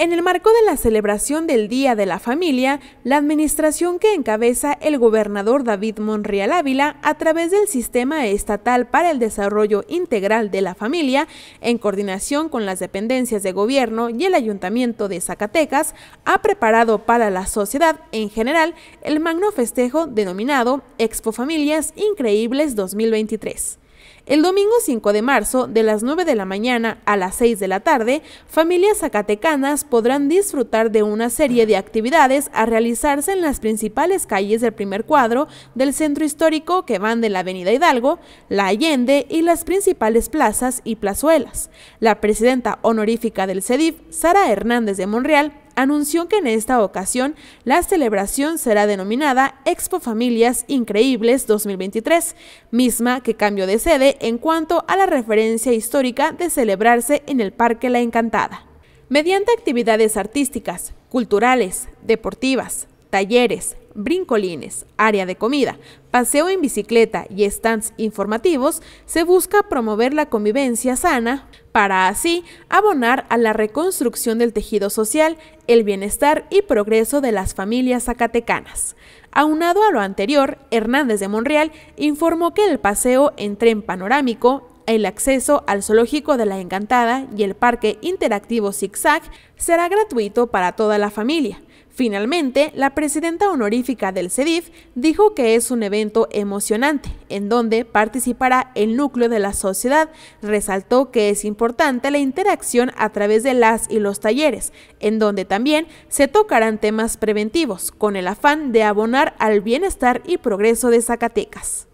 En el marco de la celebración del Día de la Familia, la administración que encabeza el gobernador David Monreal Ávila a través del Sistema Estatal para el Desarrollo Integral de la Familia, en coordinación con las dependencias de gobierno y el Ayuntamiento de Zacatecas, ha preparado para la sociedad en general el magno festejo denominado Expo Familias Increíbles 2023. El domingo 5 de marzo, de las 9 de la mañana a las 6 de la tarde, familias zacatecanas podrán disfrutar de una serie de actividades a realizarse en las principales calles del primer cuadro del centro histórico que van de la Avenida Hidalgo, la Allende y las principales plazas y plazuelas. La presidenta honorífica del CEDIF, Sara Hernández de Monreal, anunció que en esta ocasión la celebración será denominada Expo Familias Increíbles 2023, misma que cambio de sede en cuanto a la referencia histórica de celebrarse en el Parque La Encantada. Mediante actividades artísticas, culturales, deportivas, talleres, brincolines, área de comida, paseo en bicicleta y stands informativos, se busca promover la convivencia sana para así abonar a la reconstrucción del tejido social, el bienestar y progreso de las familias zacatecanas. Aunado a lo anterior, Hernández de Monreal informó que el paseo en tren panorámico el acceso al zoológico de la Encantada y el parque interactivo ZigZag será gratuito para toda la familia. Finalmente, la presidenta honorífica del CEDIF dijo que es un evento emocionante, en donde participará el núcleo de la sociedad. Resaltó que es importante la interacción a través de las y los talleres, en donde también se tocarán temas preventivos, con el afán de abonar al bienestar y progreso de Zacatecas.